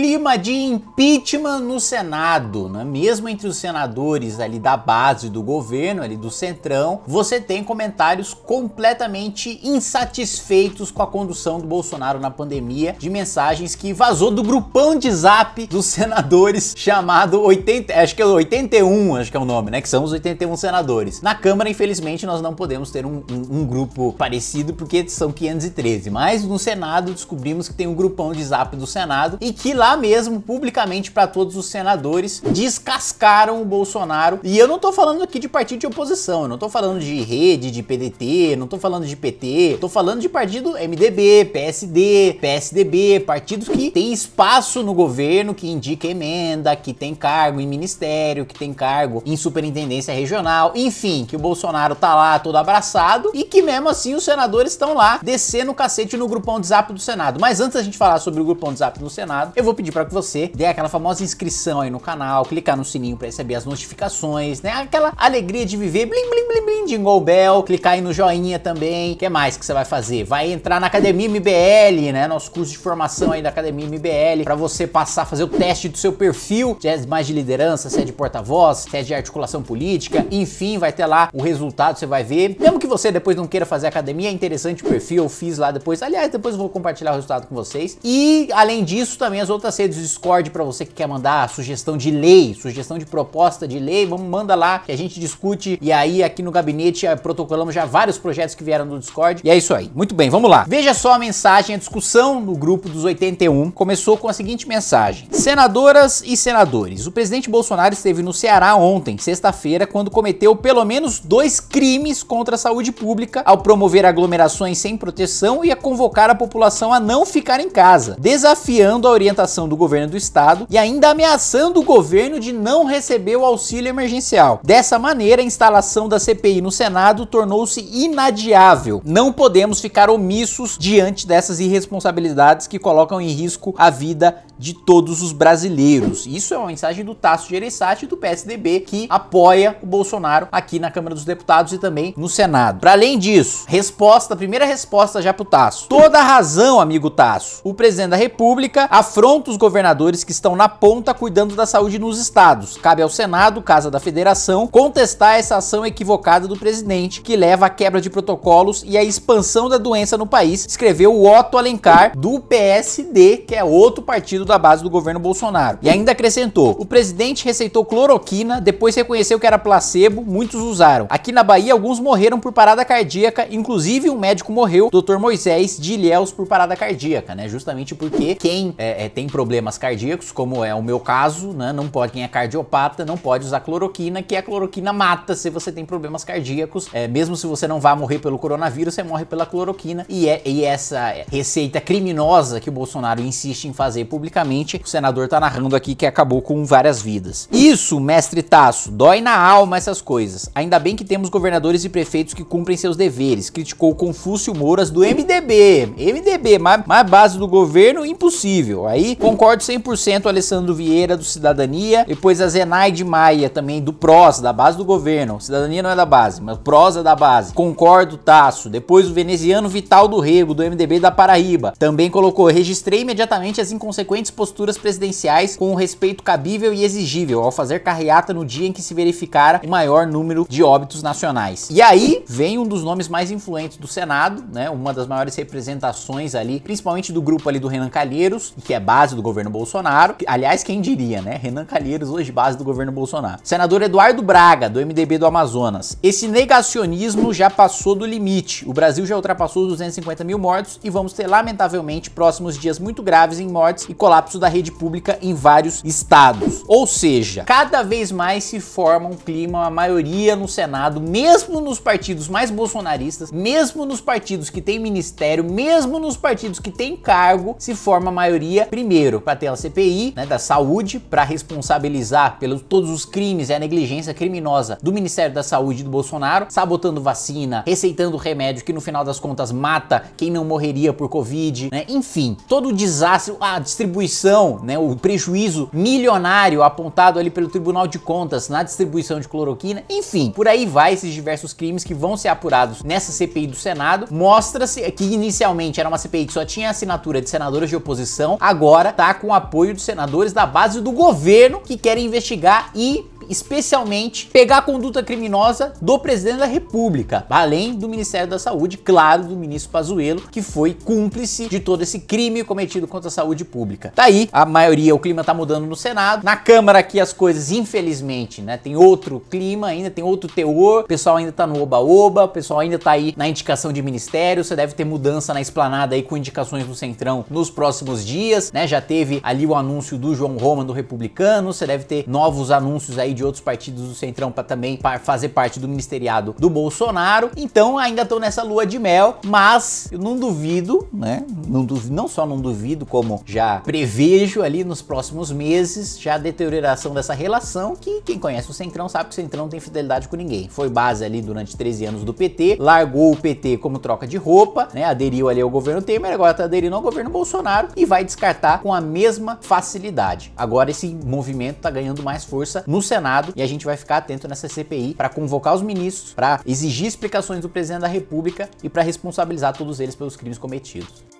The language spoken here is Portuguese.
clima de impeachment no Senado, né? mesmo entre os senadores ali da base do governo, ali do centrão, você tem comentários completamente insatisfeitos com a condução do Bolsonaro na pandemia, de mensagens que vazou do grupão de zap dos senadores chamado 80, acho que é 81, acho que é o nome, né, que são os 81 senadores. Na Câmara, infelizmente, nós não podemos ter um, um, um grupo parecido porque são 513, mas no Senado descobrimos que tem um grupão de zap do Senado e que lá mesmo, publicamente para todos os senadores, descascaram o Bolsonaro. E eu não tô falando aqui de partido de oposição, eu não tô falando de rede, de PDT, não tô falando de PT, tô falando de partido MDB, PSD, PSDB, partidos que tem espaço no governo, que indica emenda, que tem cargo em ministério, que tem cargo em superintendência regional, enfim, que o Bolsonaro tá lá todo abraçado e que mesmo assim os senadores estão lá descendo o cacete no grupão de zap do Senado. Mas antes da gente falar sobre o grupão de zap do Senado, eu vou pedir para que você dê aquela famosa inscrição aí no canal, clicar no sininho para receber as notificações, né? Aquela alegria de viver, blim, blim, blim, blim, jingle bell, clicar aí no joinha também. O que mais que você vai fazer? Vai entrar na Academia MBL, né? Nosso curso de formação aí da Academia MBL, para você passar, a fazer o teste do seu perfil, se é mais de liderança, se é de porta-voz, se é de articulação política, enfim, vai ter lá o resultado, você vai ver. Mesmo que você depois não queira fazer academia, é interessante o perfil, eu fiz lá depois. Aliás, depois eu vou compartilhar o resultado com vocês. E, além disso, também as outras outras redes do Discord para você que quer mandar sugestão de lei, sugestão de proposta de lei, vamos manda lá que a gente discute e aí aqui no gabinete eh, protocolamos já vários projetos que vieram no Discord. E é isso aí. Muito bem, vamos lá. Veja só a mensagem, a discussão no grupo dos 81 começou com a seguinte mensagem: Senadoras e senadores, o presidente Bolsonaro esteve no Ceará ontem, sexta-feira, quando cometeu pelo menos dois crimes contra a saúde pública ao promover aglomerações sem proteção e a convocar a população a não ficar em casa, desafiando a orientação do governo do estado e ainda ameaçando o governo de não receber o auxílio emergencial. Dessa maneira, a instalação da CPI no Senado tornou-se inadiável. Não podemos ficar omissos diante dessas irresponsabilidades que colocam em risco a vida de todos os brasileiros. Isso é uma mensagem do Tasso Gereissati do PSDB que apoia o Bolsonaro aqui na Câmara dos Deputados e também no Senado. Para além disso, resposta, primeira resposta já pro Tasso. Toda razão, amigo Tasso. O presidente da República afronta os governadores que estão na ponta cuidando da saúde nos estados. Cabe ao Senado, Casa da Federação, contestar essa ação equivocada do presidente que leva à quebra de protocolos e à expansão da doença no país, escreveu o Otto Alencar do PSD, que é outro partido da base do governo Bolsonaro. E ainda acrescentou: o presidente receitou cloroquina, depois reconheceu que era placebo, muitos usaram. Aqui na Bahia, alguns morreram por parada cardíaca, inclusive um médico morreu, Dr. Moisés de Ilhéus, por parada cardíaca, né? Justamente porque quem é, é, tem problemas cardíacos, como é o meu caso, né? Não pode, quem é cardiopata, não pode usar cloroquina, que a cloroquina mata se você tem problemas cardíacos. É, mesmo se você não vai morrer pelo coronavírus, você morre pela cloroquina. E é e essa receita criminosa que o Bolsonaro insiste em fazer publicamente basicamente o senador tá narrando aqui que acabou com várias vidas. Isso, mestre Tasso, dói na alma essas coisas. Ainda bem que temos governadores e prefeitos que cumprem seus deveres, criticou Confúcio Mouras do MDB. MDB, mais, mais base do governo, impossível. Aí concordo 100% Alessandro Vieira do Cidadania, depois a Zenaide Maia também do PROS, da base do governo. Cidadania não é da base, mas PROS é da base. Concordo Tasso, depois o veneziano Vital do Rego do MDB da Paraíba. Também colocou: "Registrei imediatamente as inconsequentes diferentes posturas presidenciais com o respeito cabível e exigível ao fazer carreata no dia em que se verificara o maior número de óbitos nacionais. E aí vem um dos nomes mais influentes do Senado, né, uma das maiores representações ali, principalmente do grupo ali do Renan Calheiros, que é base do governo Bolsonaro. Aliás, quem diria, né? Renan Calheiros hoje base do governo Bolsonaro. Senador Eduardo Braga, do MDB do Amazonas. Esse negacionismo já passou do limite. O Brasil já ultrapassou os 250 mil mortos e vamos ter, lamentavelmente, próximos dias muito graves em mortes e colapso colapso da rede pública em vários estados. Ou seja, cada vez mais se forma um clima, a maioria no Senado, mesmo nos partidos mais bolsonaristas, mesmo nos partidos que têm ministério, mesmo nos partidos que têm cargo, se forma a maioria primeiro para ter a CPI né, da saúde, para responsabilizar pelos todos os crimes e a negligência criminosa do Ministério da Saúde do Bolsonaro, sabotando vacina, receitando remédio que no final das contas mata quem não morreria por Covid, né? enfim, todo o desastre, a distribuição distribuição, né, o prejuízo milionário apontado ali pelo Tribunal de Contas na distribuição de cloroquina, enfim, por aí vai esses diversos crimes que vão ser apurados nessa CPI do Senado. Mostra-se que inicialmente era uma CPI que só tinha assinatura de senadores de oposição, agora tá com apoio dos senadores da base do governo que querem investigar e especialmente pegar a conduta criminosa do presidente da República, além do Ministério da Saúde, claro, do ministro Pazuello, que foi cúmplice de todo esse crime cometido contra a saúde pública. Daí, tá a maioria, o clima tá mudando no Senado. Na Câmara aqui as coisas, infelizmente, né, tem outro clima ainda, tem outro teor. O pessoal ainda tá no oba-oba, o pessoal ainda tá aí na indicação de ministério, você deve ter mudança na esplanada aí com indicações do Centrão nos próximos dias, né? Já teve ali o anúncio do João Roma do Republicano, você deve ter novos anúncios aí de de outros partidos do Centrão para também fazer parte do ministeriado do Bolsonaro. Então ainda estão nessa lua de mel, mas eu não duvido, né? Não, duvido, não só não duvido, como já prevejo ali nos próximos meses já a deterioração dessa relação, que quem conhece o Centrão sabe que o Centrão não tem fidelidade com ninguém. Foi base ali durante 13 anos do PT, largou o PT como troca de roupa, né? Aderiu ali ao governo Temer, agora tá aderindo ao governo Bolsonaro e vai descartar com a mesma facilidade. Agora esse movimento tá ganhando mais força no Senado Senado e a gente vai ficar atento nessa CPI para convocar os ministros, para exigir explicações do presidente da República e para responsabilizar todos eles pelos crimes cometidos.